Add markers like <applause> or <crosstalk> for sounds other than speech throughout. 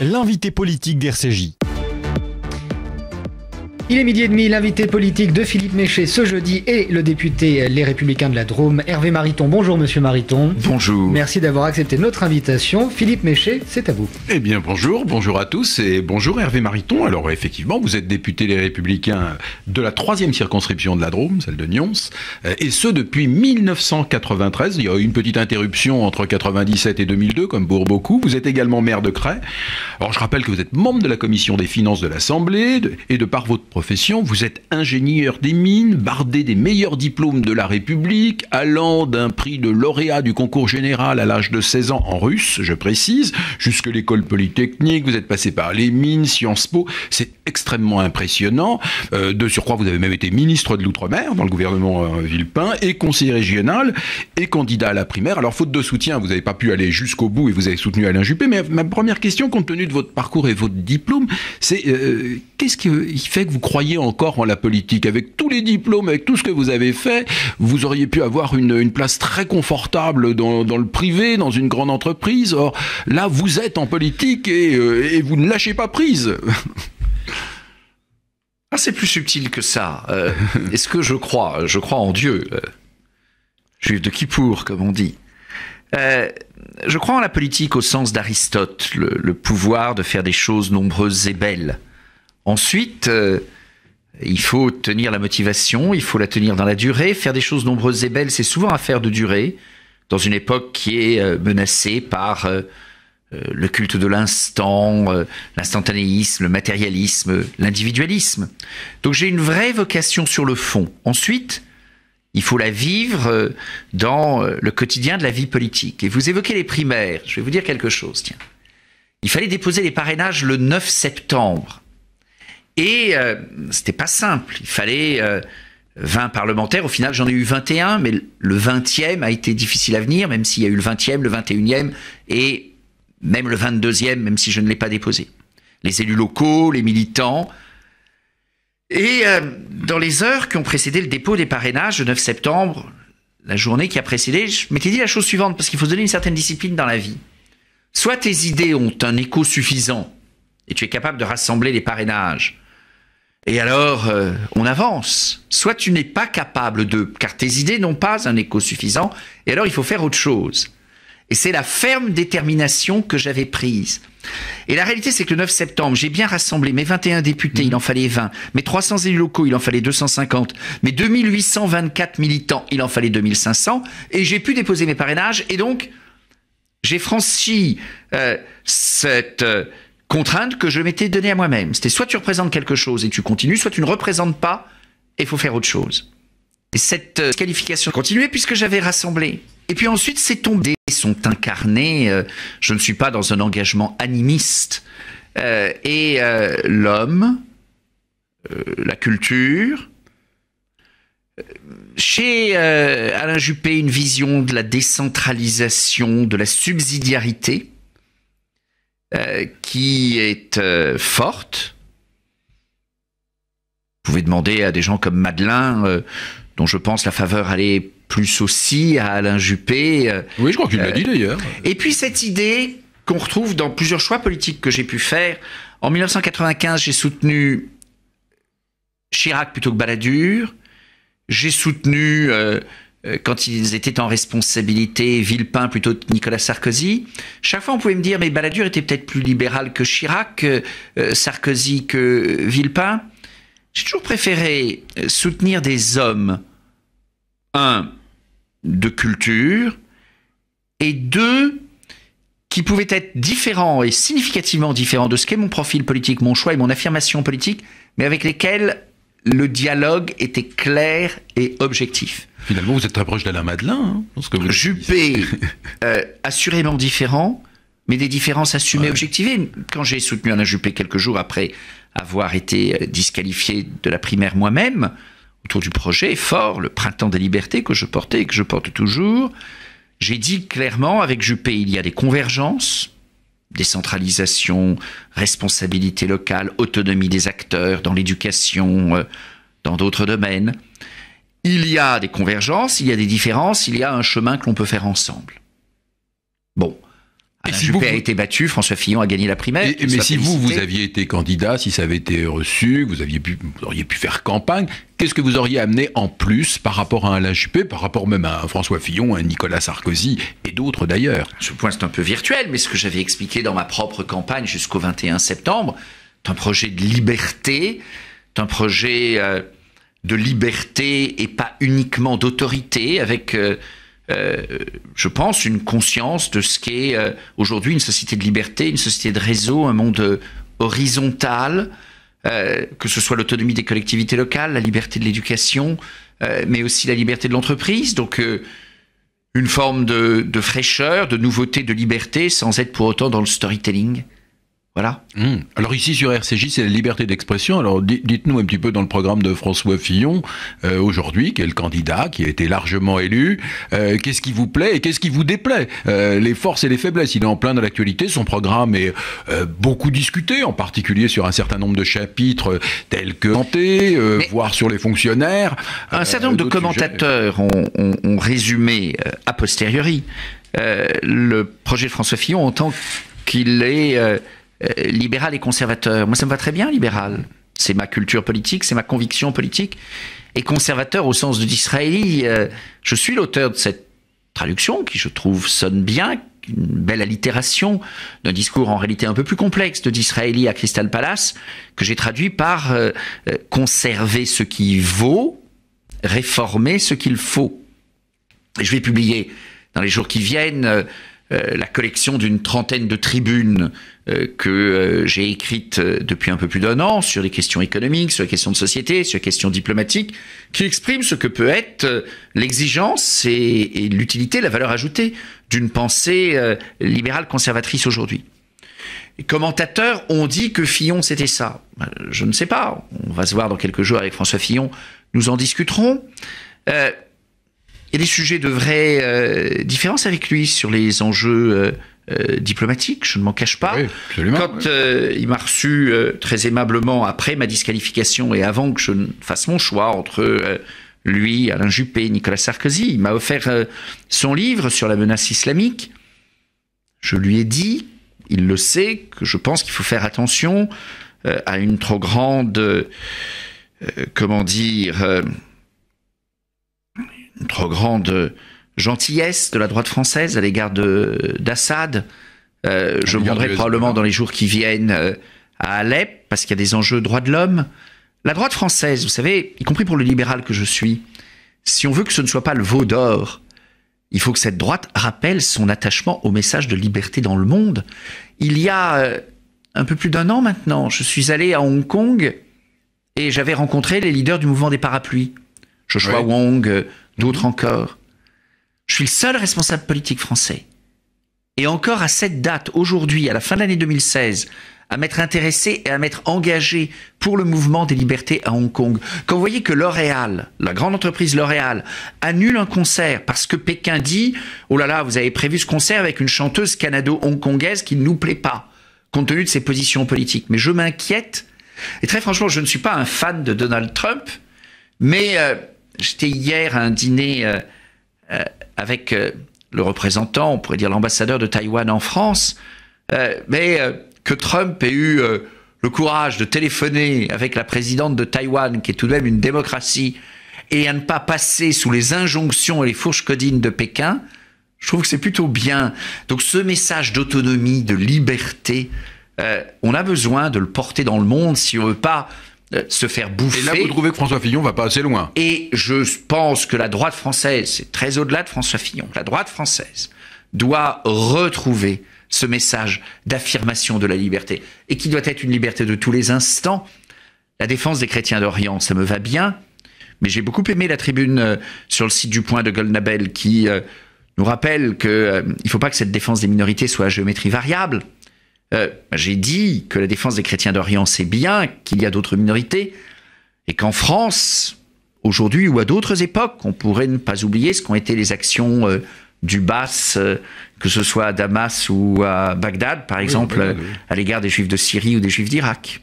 l'invité politique d'RCJ. Il est midi et demi, l'invité politique de Philippe Méché ce jeudi est le député Les Républicains de la Drôme, Hervé Mariton. Bonjour Monsieur Mariton. Bonjour. Merci d'avoir accepté notre invitation. Philippe Méché, c'est à vous. Eh bien bonjour, bonjour à tous et bonjour Hervé Mariton. Alors effectivement, vous êtes député Les Républicains de la troisième circonscription de la Drôme, celle de Nyons, euh, et ce depuis 1993. Il y a eu une petite interruption entre 1997 et 2002, comme pour beaucoup. Vous êtes également maire de Cray. Alors je rappelle que vous êtes membre de la commission des finances de l'Assemblée et de par votre profession, vous êtes ingénieur des mines, bardé des meilleurs diplômes de la République, allant d'un prix de lauréat du concours général à l'âge de 16 ans en russe, je précise, jusque l'école polytechnique, vous êtes passé par les mines, Sciences Po, c'est extrêmement impressionnant. Euh, de surcroît, vous avez même été ministre de l'Outre-mer dans le gouvernement euh, Villepin et conseiller régional et candidat à la primaire. Alors, faute de soutien, vous n'avez pas pu aller jusqu'au bout et vous avez soutenu Alain Juppé. Mais ma première question, compte tenu de votre parcours et votre diplôme, c'est euh, qu'est-ce qui fait que vous croyez encore en la politique, avec tous les diplômes, avec tout ce que vous avez fait, vous auriez pu avoir une, place très confortable dans, le privé, dans une grande entreprise. Or, là, vous êtes en politique et, euh, vous ne lâchez pas prise. <laughs> ah, c'est plus subtil que ça. Euh, est-ce que je crois Je crois en Dieu. Euh, juif de Kippour, comme on dit. je crois en la politique au sens d'Aristote, le, pouvoir de faire des choses nombreuses et belles. Ensuite, euh, il faut tenir la motivation, il faut la tenir dans la durée. Faire des choses nombreuses et belles, c'est souvent affaire de durée, dans une époque qui est euh, menacée par euh, le culte de l'instant, l'instantanéisme, le matérialisme, l'individualisme. Donc j'ai une vraie vocation sur le fond. Ensuite, il faut la vivre dans le quotidien de la vie politique. Et vous évoquez les primaires, je vais vous dire quelque chose, tiens. Il fallait déposer les parrainages le 9 septembre. Et euh, ce n'était pas simple. Il fallait 20 euh, parlementaires. Au final, j'en ai eu 21, mais le 20e a été difficile à venir, même s'il y a eu le 20e, le 21e et même le 22e, même si je ne l'ai pas déposé. Les élus locaux, les militants. Et euh, dans les heures qui ont précédé le dépôt des parrainages, le 9 septembre, la journée qui a précédé, je m'étais dit la chose suivante, parce qu'il faut se donner une certaine discipline dans la vie. Soit tes idées ont un écho suffisant, et tu es capable de rassembler les parrainages, et alors, euh, on avance. Soit tu n'es pas capable de, car tes idées n'ont pas un écho suffisant, et alors il faut faire autre chose. Et c'est la ferme détermination que j'avais prise. Et la réalité, c'est que le 9 septembre, j'ai bien rassemblé mes 21 députés, mmh. il en fallait 20, mes 300 élus locaux, il en fallait 250, mes 2824 militants, il en fallait 2500, et j'ai pu déposer mes parrainages, et donc j'ai franchi euh, cette... Euh, contrainte que je m'étais donnée à moi-même. C'était soit tu représentes quelque chose et tu continues, soit tu ne représentes pas et il faut faire autre chose. Et cette euh, qualification continuait puisque j'avais rassemblé. Et puis ensuite, ces tombées sont incarnées. Euh, je ne suis pas dans un engagement animiste. Euh, et l'homme, la culture. Chez Alain Juppé, une vision de la décentralisation, de la subsidiarité euh, qui est euh, forte. Vous pouvez demander à des gens comme Madeleine, euh, dont je pense la faveur allait plus aussi à Alain Juppé. oui, je crois qu'il l'a dit d'ailleurs. Et puis cette idée qu'on retrouve dans plusieurs choix politiques que j'ai pu faire. En 1995, j'ai soutenu Chirac plutôt que Balladur. J'ai soutenu euh, quand ils étaient en responsabilité, Villepin plutôt que Nicolas Sarkozy. Chaque fois, on pouvait me dire, mais Balladur était peut-être plus libéral que Chirac, euh, Sarkozy que Villepin. J'ai toujours préféré euh, soutenir des hommes, un, de culture, et deux, qui pouvaient être différents et significativement différents de ce qu'est mon profil politique, mon choix et mon affirmation politique, mais avec lesquels le dialogue était clair et objectif. Finalement, vous êtes très proche d'Alain Madelin. Hein, que Juppé, euh, assurément différent, mais des différences assumées, objectivées. Quand j'ai soutenu Alain Juppé quelques jours après avoir été euh, disqualifié de la primaire moi-même, autour du projet fort, le printemps des libertés que je portais et que je porte toujours, j'ai dit clairement, avec Juppé, il y a des convergences, décentralisation, responsabilité locale, autonomie des acteurs dans l'éducation, euh, dans d'autres domaines il y a des convergences, il y a des différences, il y a un chemin que l'on peut faire ensemble. Bon. Alain Juppé a été battu, François Fillon a gagné la primaire. mais si vous, vous aviez été candidat, si ça avait été reçu, vous, auriez pu faire campagne, qu'est-ce que vous auriez amené en plus par rapport à Alain Juppé, par rapport même à François Fillon, à Nicolas Sarkozy et d'autres d'ailleurs Ce point, c'est un peu virtuel, mais ce que j'avais expliqué dans ma propre campagne jusqu'au 21 septembre, c'est un projet de liberté, c'est un projet... Euh, de liberté et pas uniquement d'autorité, avec, euh, euh, je pense, une conscience de ce qu'est euh, aujourd'hui une société de liberté, une société de réseau, un monde horizontal, que ce soit l'autonomie des collectivités locales, la liberté de l'éducation, mais aussi la liberté de l'entreprise. Donc, une forme de fraîcheur, de nouveauté, de liberté, sans être pour autant dans le storytelling. Voilà. Hmm. Alors ici sur RCJ, c'est la liberté d'expression. Alors dites-nous un petit peu dans le programme de François Fillon euh, aujourd'hui, qui est le candidat, qui a été largement élu, euh, qu'est-ce qui vous plaît et qu'est-ce qui vous déplaît euh, Les forces et les faiblesses. Il est en plein dans l'actualité. Son programme est beaucoup discuté, en particulier sur un certain nombre de chapitres tels que santé, voire sur les fonctionnaires. Un certain nombre de commentateurs ont, résumé a posteriori le projet de François Fillon en tant qu'il est euh, libéral et conservateur. Moi, ça me va très bien, libéral. C'est ma culture politique, c'est ma conviction politique. Et conservateur au sens de Disraeli, euh, je suis l'auteur de cette traduction qui, je trouve, sonne bien, une belle allitération d'un discours en réalité un peu plus complexe de Disraeli à Crystal Palace, que j'ai traduit par euh, conserver ce qui vaut, réformer ce qu'il faut. Et je vais publier dans les jours qui viennent. Euh, la collection d'une trentaine de tribunes euh, que euh, j'ai écrites depuis un peu plus d'un an sur les questions économiques, sur les questions de société, sur les questions diplomatiques, qui expriment ce que peut être l'exigence et, l'utilité, la valeur ajoutée d'une pensée libérale conservatrice aujourd'hui. Les commentateurs ont dit que Fillon, c'était ça. Ben, je ne sais pas. On va se voir dans quelques jours avec François Fillon. Nous en discuterons il y a des sujets de vraies euh, différences avec lui sur les enjeux euh, euh, diplomatiques, je ne m'en cache pas. Quand il m'a reçu très aimablement après ma disqualification et avant que je ne fasse mon choix entre lui, Alain Juppé, Nicolas Sarkozy, il m'a offert son livre sur la menace islamique. Je lui ai dit, il le sait, que je pense qu'il faut faire attention à une trop grande, comment dire, grande euh, gentillesse de la droite française à l'égard d'Assad. Euh, je me rendrai probablement dans les jours qui viennent euh, à Alep, parce qu'il y a des enjeux droits de l'homme. La droite française, vous savez, y compris pour le libéral que je suis, si on veut que ce ne soit pas le veau d'or, il faut que cette droite rappelle son attachement au message de liberté dans le monde. Il y a un peu plus d'un an maintenant, je suis allé à Hong Kong et j'avais rencontré les leaders du mouvement des parapluies. Joshua Wong, d'autres encore. Je suis le seul responsable politique français. Et encore à cette date, aujourd'hui, à la fin de l'année 2016, à m'être intéressé et à m'être engagé pour le mouvement des libertés à Hong Kong. Quand vous voyez que L'Oréal, la grande entreprise L'Oréal, annule un concert parce que Pékin dit Oh là là, vous avez prévu ce concert avec une chanteuse canado-hongkongaise qui ne nous plaît pas, compte tenu de ses positions politiques. Mais je m'inquiète. Et très franchement, je ne suis pas un fan de Donald Trump, mais. Euh, J'étais hier à un dîner euh, euh, avec euh, le représentant, on pourrait dire l'ambassadeur de Taïwan en France, mais que Trump ait eu le courage de téléphoner avec la présidente de Taïwan, qui est tout de même une démocratie, et à ne pas passer sous les injonctions et les fourches codines de Pékin, je trouve que c'est plutôt bien. Donc ce message d'autonomie, de liberté, on a besoin de le porter dans le monde si on ne veut pas euh, se faire bouffer. Et là, vous trouvez que François Fillon va pas assez loin Et je pense que la droite française, c'est très au-delà de François Fillon, la droite française doit retrouver ce message d'affirmation de la liberté, et qui doit être une liberté de tous les instants. La défense des chrétiens d'Orient, ça me va bien, mais j'ai beaucoup aimé la tribune euh, sur le site du Point de Goldnabel qui euh, nous rappelle qu'il ne faut pas que cette défense des minorités soit à géométrie variable. Euh, j'ai dit que la défense des chrétiens d'Orient, c'est bien, qu'il y a d'autres minorités, et qu'en France, aujourd'hui ou à d'autres époques, on pourrait ne pas oublier ce qu'ont été les actions euh, du Bas, euh, que ce soit à Damas ou à Bagdad, par exemple, à l'égard des juifs de Syrie ou des juifs d'Irak.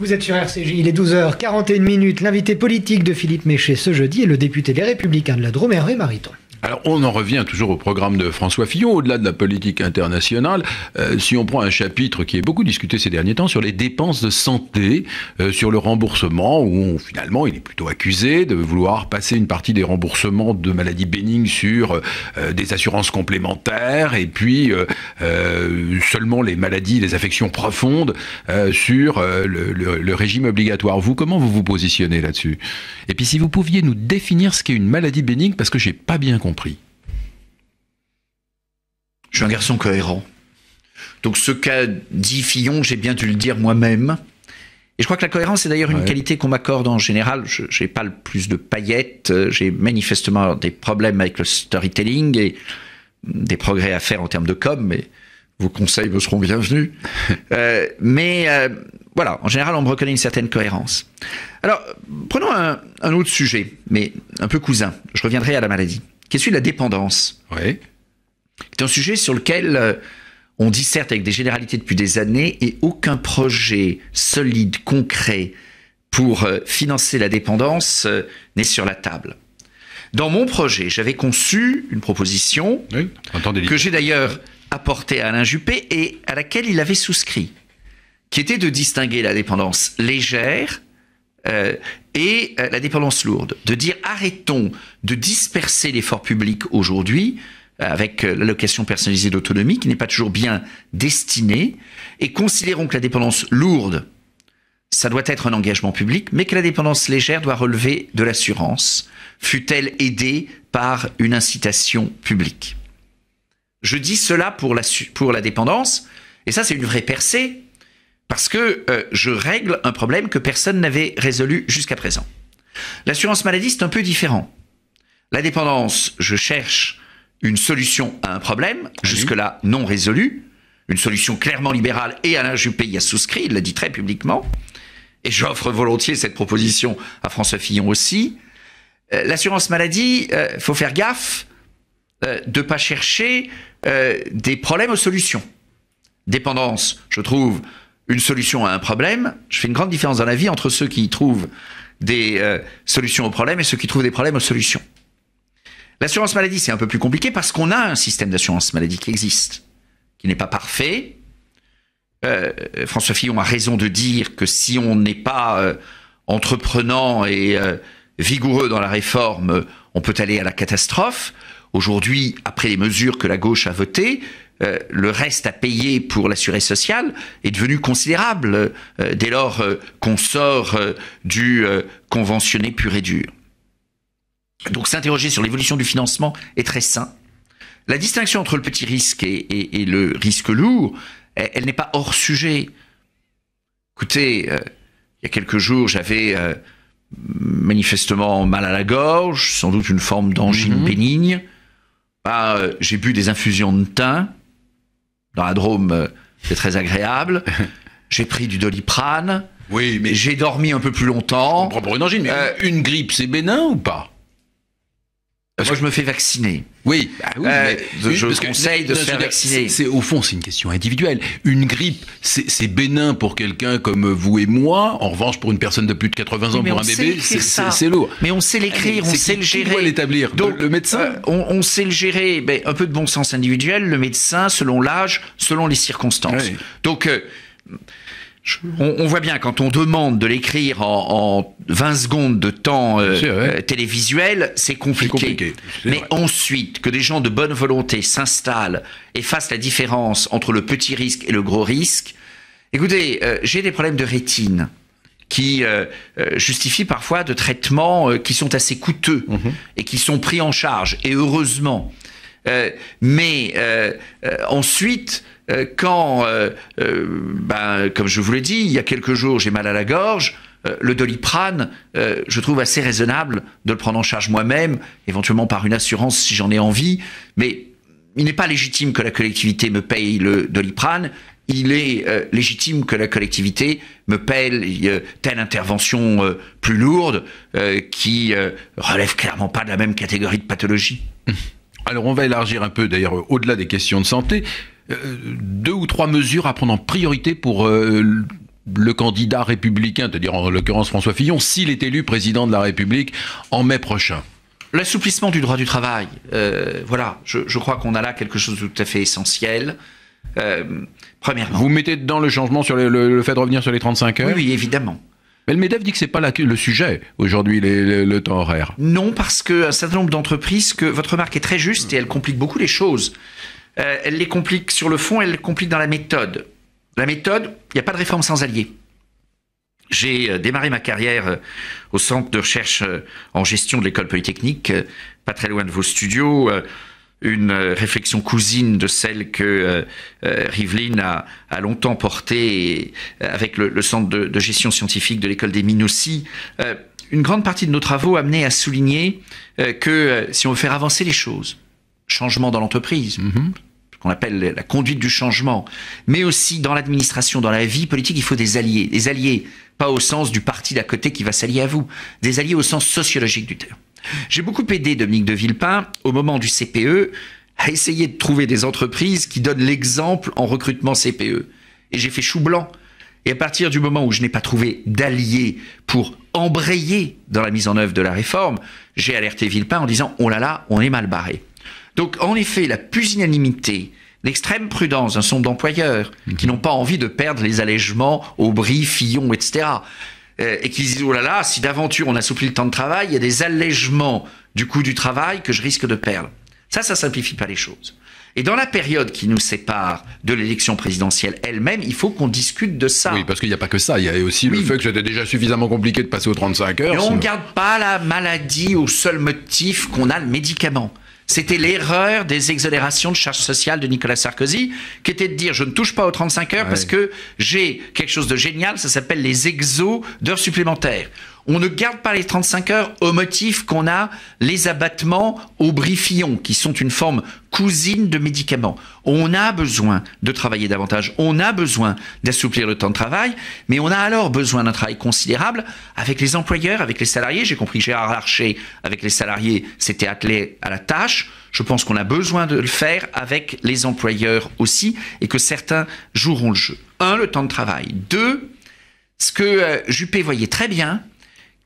Vous êtes sur RCJ, il est 12h41 minutes. L'invité politique de Philippe Méché ce jeudi est le député des Républicains de la Drôme, Hervé Mariton. Alors on en revient toujours au programme de François Fillon, au-delà de la politique internationale. Euh, si on prend un chapitre qui est beaucoup discuté ces derniers temps sur les dépenses de santé, euh, sur le remboursement, où finalement il est plutôt accusé de vouloir passer une partie des remboursements de maladies bénignes sur euh, des assurances complémentaires et puis seulement les maladies, les affections profondes sur le, régime obligatoire. Vous, comment vous vous positionnez là-dessus Et puis si vous pouviez nous définir ce qu'est une maladie bénigne, parce que je n'ai pas bien compris compris. Je suis un garçon cohérent. Donc ce qu'a dit Fillon, j'ai bien dû le dire moi-même. Et je crois que la cohérence est d'ailleurs une qualité qu'on m'accorde en général. Je n'ai pas le plus de paillettes. J'ai manifestement des problèmes avec le storytelling et des progrès à faire en termes de com, mais vos conseils me seront bienvenus. <laughs> Euh, mais euh, voilà, en général, on me reconnaît une certaine cohérence. Alors, prenons un, autre sujet, mais un peu cousin. Je reviendrai à la maladie qui est celui de la dépendance. Oui. C'est un sujet sur lequel euh, on disserte avec des généralités depuis des années et aucun projet solide, concret pour euh, financer la dépendance euh, n'est sur la table. Dans mon projet, j'avais conçu une proposition que j'ai d'ailleurs apportée à Alain Juppé et à laquelle il avait souscrit, qui était de distinguer la dépendance légère euh, et euh, la dépendance lourde, de dire arrêtons de disperser l'effort public aujourd'hui euh, avec l'allocation personnalisée d'autonomie qui n'est pas toujours bien destinée, et considérons que la dépendance lourde, ça doit être un engagement public, mais que la dépendance légère doit relever de l'assurance, fût-elle aidée par une incitation publique. Je dis cela pour pour la dépendance, et ça c'est une vraie percée, parce que euh, je règle un problème que personne n'avait résolu jusqu'à présent. L'assurance maladie, c'est un peu différent. La dépendance, je cherche une solution à un problème, jusque-là non résolu, une solution clairement libérale, et Alain Juppé y a souscrit, il l'a dit très publiquement, et j'offre volontiers cette proposition à François Fillon aussi. Euh, l'assurance maladie, il euh, faut faire gaffe de ne pas chercher des problèmes aux solutions. Dépendance, je trouve, une solution à un problème, je fais une grande différence dans la vie entre ceux qui trouvent des euh, solutions aux problèmes et ceux qui trouvent des problèmes aux solutions. L'assurance maladie, c'est un peu plus compliqué parce qu'on a un système d'assurance maladie qui existe, qui n'est pas parfait. Euh, François Fillon a raison de dire que si on n'est pas euh, entreprenant et vigoureux dans la réforme, on peut aller à la catastrophe. Aujourd'hui, après les mesures que la gauche a votées, euh, le reste à payer pour l'assuré social est devenu considérable euh, dès lors euh, qu'on sort du conventionné pur et dur. Donc s'interroger sur l'évolution du financement est très sain. La distinction entre le petit risque et, le risque lourd, elle, n'est pas hors sujet. Écoutez, il y a quelques jours, j'avais manifestement mal à la gorge, sans doute une forme d'angine mhm. bénigne. Bah, j'ai bu des infusions de thym dans la Drôme, euh, c'est très agréable. <laughs> J'ai pris du doliprane. Oui, mais j'ai dormi un peu plus longtemps. pour une euh, une grippe, c'est bénin ou pas moi, je me fais vacciner. Oui, bah euh, je parce conseille de se faire vacciner. C'est au fond, c'est une question individuelle. Une grippe, c'est bénin pour quelqu'un comme vous et moi. En revanche, pour une personne de plus de 80 ans, pour un bébé, c'est lourd. Mais on sait l'écrire, ah, euh, on sait le gérer. Qui l'établir Donc le médecin, on, sait le gérer. un peu de bon sens individuel, le médecin, selon l'âge, selon les circonstances. Donc euh, on, voit bien quand on demande de l'écrire en, 20 secondes de temps euh, euh, télévisuel, c'est compliqué. Mais ensuite, que des gens de bonne volonté s'installent et fassent la différence entre le petit risque et le gros risque. Écoutez, euh, j'ai des problèmes de rétine qui justifient parfois de traitements qui sont assez coûteux mhm. et qui sont pris en charge, et heureusement. mais ensuite, euh, quand, euh, euh, ben, comme je vous l'ai dit, il y a quelques jours, j'ai mal à la gorge, le doliprane, je trouve assez raisonnable de le prendre en charge moi-même, éventuellement par une assurance si j'en ai envie, mais il n'est pas légitime que la collectivité me paye le doliprane. Il est légitime que la collectivité me paye telle intervention plus lourde qui relève clairement pas de la même catégorie de pathologie. Alors on va élargir un peu d'ailleurs au-delà des questions de santé. Euh, deux ou trois mesures à prendre en priorité pour euh, le candidat républicain, c'est-à-dire en l'occurrence François Fillon, s'il est élu président de la République en mai prochain L'assouplissement du droit du travail, euh, voilà, je, crois qu'on a là quelque chose de tout à fait essentiel. premièrement. Vous mettez dedans le changement sur le, fait de revenir sur les 35 heures Oui, oui évidemment. Mais le MEDEF dit que c'est pas le sujet aujourd'hui, le temps horaire. Non, parce qu'un certain nombre d'entreprises, que votre remarque est très juste et elle complique beaucoup les choses. Euh, elle les complique sur le fond, elle les complique dans la méthode. La méthode, il n'y a pas de réforme sans alliés. J'ai euh, démarré ma carrière euh, au centre de recherche en gestion de l'école polytechnique, pas très loin de vos studios une réflexion cousine de celle que Rivlin a, longtemps portée avec le, Centre de, gestion scientifique de l'école des mines une grande partie de nos travaux amenait à souligner que si on veut faire avancer les choses, changement dans l'entreprise, ce qu'on appelle la conduite du changement, mais aussi dans l'administration, dans la vie politique, il faut des alliés. Des alliés, pas au sens du parti d'à côté qui va s'allier à vous, des alliés au sens sociologique du terme. J'ai beaucoup aidé Dominique de Villepin au moment du CPE à essayer de trouver des entreprises qui donnent l'exemple en recrutement CPE. Et j'ai fait chou blanc. Et à partir du moment où je n'ai pas trouvé d'alliés pour embrayer dans la mise en œuvre de la réforme, j'ai alerté Villepin en disant, oh là là, on est mal barré. Donc, en effet, la pusillanimité, l'extrême prudence d'un nombre d'employeurs mhm. qui n'ont pas envie de perdre les allègements Aubry, Fillon, etc. et euh, qui disent, oh là là, si d'aventure on assouplit le temps de travail, il y a des allègements du coût du travail que je risque de perdre. Ça, ça simplifie pas les choses. Et dans la période qui nous sépare de l'élection présidentielle elle-même, il faut qu'on discute de ça. Oui, parce qu'il n'y a pas que ça. Il y a aussi le fait que c'était déjà suffisamment compliqué de passer aux 35 heures. Et on ne garde pas la maladie au seul motif qu'on a le médicament. C'était l'erreur des exonérations de charges sociales de Nicolas Sarkozy, qui était de dire je ne touche pas aux 35 heures parce que j'ai quelque chose de génial, ça s'appelle les exos d'heures supplémentaires on ne garde pas les 35 heures au motif qu'on a les abattements au brifillon, qui sont une forme cousine de médicaments. On a besoin de travailler davantage, on a besoin d'assouplir le temps de travail, mais on a alors besoin d'un travail considérable avec les employeurs, avec les salariés. J'ai compris que Gérard Larcher, avec les salariés, s'était attelé à la tâche. Je pense qu'on a besoin de le faire avec les employeurs aussi, et que certains joueront le jeu. Un, le temps de travail. Deux, ce que euh, Juppé voyait très bien,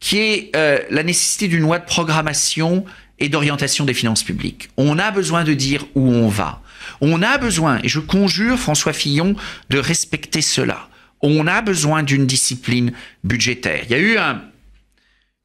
qui est euh, la nécessité d'une loi de programmation et d'orientation des finances publiques. On a besoin de dire où on va. On a besoin, et je conjure François Fillon de respecter cela, on a besoin d'une discipline budgétaire. Il y a eu un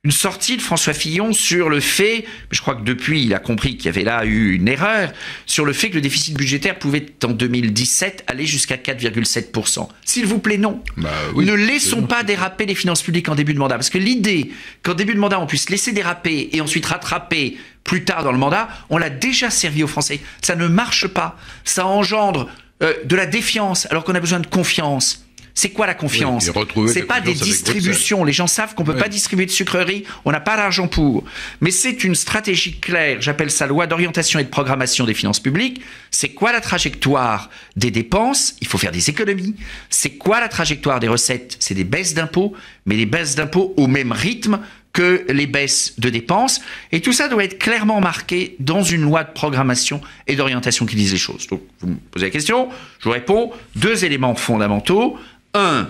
une sortie de François Fillon sur le fait, je crois que depuis il a compris qu'il y avait là eu une erreur, sur le fait que le déficit budgétaire pouvait en 2017 aller jusqu'à 4,7%. S'il vous plaît, non. Bah ne laissons pas déraper les finances publiques en début de mandat, parce que l'idée qu'en début de mandat on puisse laisser déraper et ensuite rattraper plus tard dans le mandat, on l'a déjà servi aux Français. Ça ne marche pas. Ça engendre euh, de la défiance alors qu'on a besoin de confiance. C'est quoi la confiance C'est pas des distributions. Les gens savent qu'on ne peut pas distribuer de sucreries, on n'a pas l'argent pour. Mais c'est une stratégie claire. J'appelle ça loi d'orientation et de programmation des finances publiques. C'est quoi la trajectoire des dépenses Il faut faire des économies. C'est quoi la trajectoire des recettes C'est des baisses d'impôts, mais des baisses d'impôts au même rythme que les baisses de dépenses. Et tout ça doit être clairement marqué dans une loi de programmation et d'orientation qui dise les choses. Donc, vous me posez la question, je vous réponds. Deux éléments fondamentaux un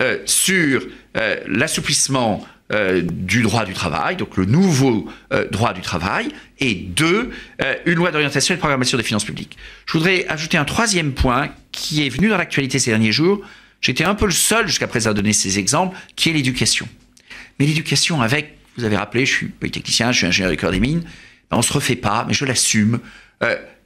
euh, sur euh, l'assouplissement euh, du droit du travail, donc le nouveau droit du travail, et deux, une loi d'orientation et de programmation des finances publiques. Je voudrais ajouter un troisième point qui est venu dans l'actualité ces derniers jours. J'étais un peu le seul jusqu'à présent à donner ces exemples, qui est l'éducation. Mais l'éducation avec, vous avez rappelé, je suis polytechnicien, je suis ingénieur du cœur des mines, ben, on ne se refait pas, mais je l'assume,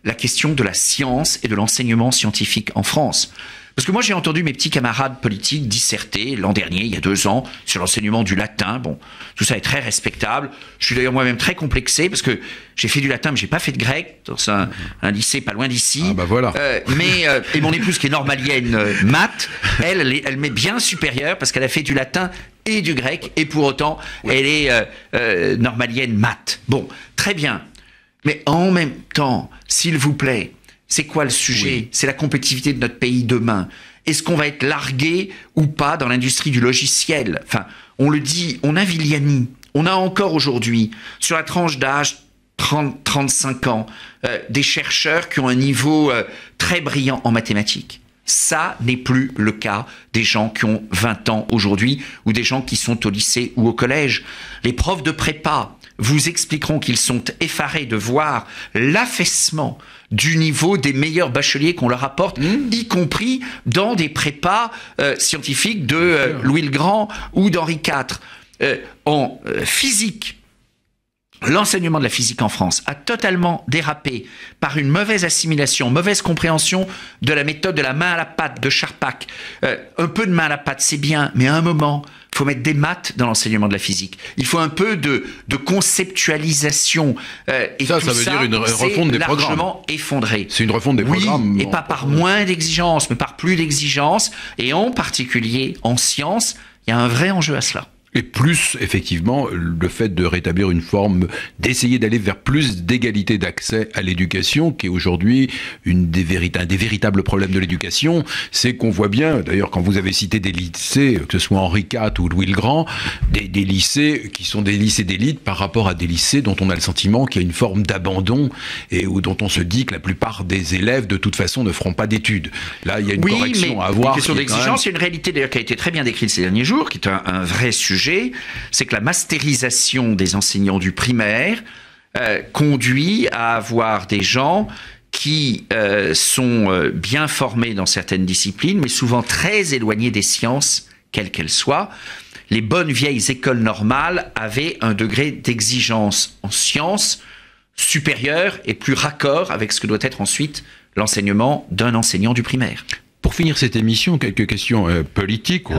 la question de la science et de l'enseignement scientifique en France. Parce que moi, j'ai entendu mes petits camarades politiques disserter l'an dernier, il y a deux ans, sur l'enseignement du latin. Bon, tout ça est très respectable. Je suis d'ailleurs moi-même très complexé parce que j'ai fait du latin, mais j'ai pas fait de grec dans un, lycée pas loin d'ici. Ah bah voilà. Euh, mais euh, et mon épouse qui est normalienne euh, math elle, elle, m'est bien supérieure parce qu'elle a fait du latin et du grec et pour autant, elle est normalienne maths. Bon, très bien. Mais en même temps, s'il vous plaît, c'est quoi le sujet C'est la compétitivité de notre pays demain. Est-ce qu'on va être largué ou pas dans l'industrie du logiciel Enfin, on le dit, on a Villani, on a encore aujourd'hui, sur la tranche d'âge 30-35 ans, euh, des chercheurs qui ont un niveau euh, très brillant en mathématiques. Ça n'est plus le cas des gens qui ont 20 ans aujourd'hui ou des gens qui sont au lycée ou au collège. Les profs de prépa, vous expliqueront qu'ils sont effarés de voir l'affaissement du niveau des meilleurs bacheliers qu'on leur apporte, hmm. y compris dans des prépas euh, scientifiques de euh, Louis le Grand ou d'Henri IV. Euh, en physique, l'enseignement de la physique en France a totalement dérapé par une mauvaise assimilation, mauvaise compréhension de la méthode de la main à la patte de Charpak. un peu de main à la patte, c'est bien, mais à un moment, il faut mettre des maths dans l'enseignement de la physique. Il faut un peu de, de conceptualisation. Euh, et ça, tout ça veut dire une refonte des largement programmes. effondré. C'est une refonte des oui, Et pas par moins d'exigences, mais par plus d'exigences. Et en particulier en sciences, il y a un vrai enjeu à cela. Et plus, effectivement, le fait de rétablir une forme, d'essayer d'aller vers plus d'égalité d'accès à l'éducation, qui est aujourd'hui une des un des véritables problèmes de l'éducation, c'est qu'on voit bien, d'ailleurs, quand vous avez cité des lycées, que ce soit Henri IV ou Louis le Grand, des, lycées qui sont des lycées d'élite par rapport à des lycées dont on a le sentiment qu'il y a une forme d'abandon et où, dont on se dit que la plupart des élèves, de toute façon, ne feront pas d'études. Là, il y a une correction à avoir. Une question d'exigence, c'est une réalité d'ailleurs qui a été très bien décrite ces derniers jours, qui est un vrai sujet c'est que la masterisation des enseignants du primaire euh, conduit à avoir des gens qui euh, sont euh, bien formés dans certaines disciplines, mais souvent très éloignés des sciences, quelles qu'elles soient. Les bonnes vieilles écoles normales avaient un degré d'exigence en sciences supérieur et plus raccord avec ce que doit être ensuite l'enseignement d'un enseignant du primaire. Pour finir cette émission, quelques questions euh, politiques. Ah,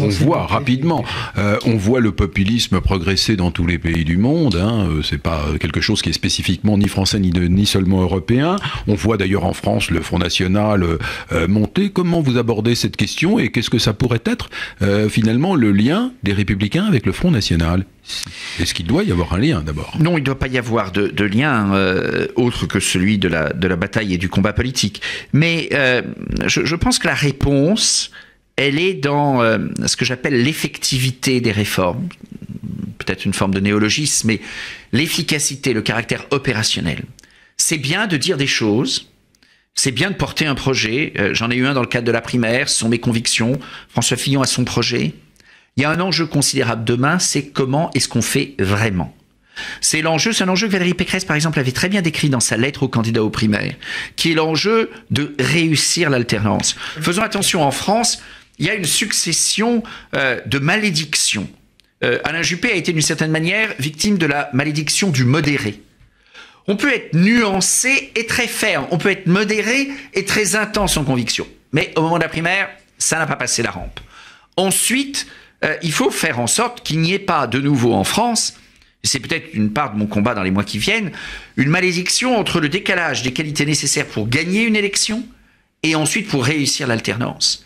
on, voit rapidement, euh, on voit le populisme progresser dans tous les pays du monde. Hein. Euh, c'est pas quelque chose qui est spécifiquement ni français ni, ni seulement européen. On voit d'ailleurs en France le Front National monter. Comment vous abordez cette question et qu'est-ce que ça pourrait être finalement le lien des Républicains avec le Front National est-ce qu'il doit y avoir un lien d'abord Non, il ne doit pas y avoir de, lien euh, autre que celui de la, de la bataille et du combat politique. Mais euh, je, pense que la réponse, elle est dans euh, ce que j'appelle l'effectivité des réformes. Peut-être une forme de néologisme, mais l'efficacité, le caractère opérationnel. C'est bien de dire des choses, c'est bien de porter un projet. J'en ai eu un dans le cadre de la primaire, ce sont mes convictions. François Fillon a son projet. Il y a un enjeu considérable demain, c'est comment est-ce qu'on fait vraiment c'est l'enjeu, c'est un enjeu que Valérie Pécresse, par exemple, avait très bien décrit dans sa lettre aux candidats aux primaires, qui est l'enjeu de réussir l'alternance. Faisons attention, en France, il y a une succession euh, de malédictions. Euh, Alain Juppé a été d'une certaine manière victime de la malédiction du modéré. On peut être nuancé et très ferme, on peut être modéré et très intense en conviction. Mais au moment de la primaire, ça n'a pas passé la rampe. Ensuite, euh, il faut faire en sorte qu'il n'y ait pas de nouveau en France, c'est peut-être une part de mon combat dans les mois qui viennent, une malédiction entre le décalage des qualités nécessaires pour gagner une élection et ensuite pour réussir l'alternance.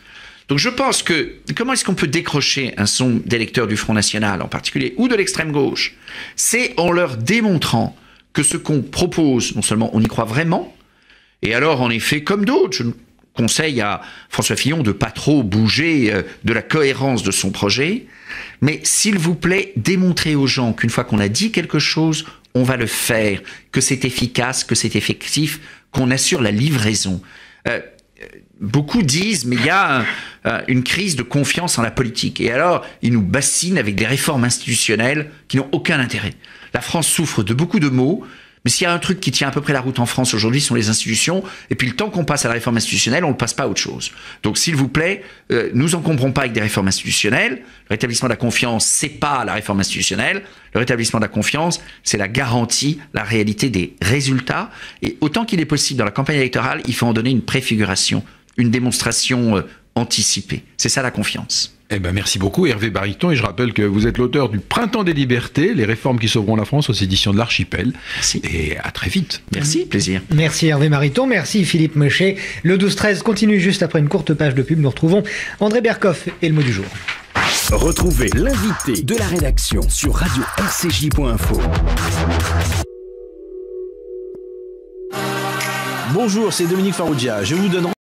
Donc je pense que comment est-ce qu'on peut décrocher un son d'électeurs du Front National en particulier ou de l'extrême gauche C'est en leur démontrant que ce qu'on propose, non seulement on y croit vraiment, et alors en effet comme d'autres, conseille à François Fillon de pas trop bouger euh, de la cohérence de son projet, mais s'il vous plaît, démontrez aux gens qu'une fois qu'on a dit quelque chose, on va le faire, que c'est efficace, que c'est effectif, qu'on assure la livraison. Euh, beaucoup disent, mais il y a euh, une crise de confiance en la politique. Et alors, ils nous bassinent avec des réformes institutionnelles qui n'ont aucun intérêt. La France souffre de beaucoup de maux mais s'il y a un truc qui tient à peu près la route en France aujourd'hui, ce sont les institutions. Et puis le temps qu'on passe à la réforme institutionnelle, on ne passe pas à autre chose. Donc s'il vous plaît, nous euh, nous encombrons pas avec des réformes institutionnelles. Le rétablissement de la confiance, c'est pas la réforme institutionnelle. Le rétablissement de la confiance, c'est la garantie, la réalité des résultats. Et autant qu'il est possible dans la campagne électorale, il faut en donner une préfiguration, une démonstration euh, anticiper. C'est ça la confiance. Eh ben merci beaucoup Hervé Bariton et je rappelle que vous êtes l'auteur du Printemps des libertés, les réformes qui sauveront la France aux éditions de l'Archipel. Merci. Et à très vite. Merci, plaisir. Merci Hervé Mariton, merci Philippe Meuchet. Le 12-13 continue juste après une courte page de pub. Nous retrouvons André Berkoff et le mot du jour. Retrouvez l'invité de la rédaction sur radio rcj.info. Bonjour, c'est Dominique Faroudia. Je vous donne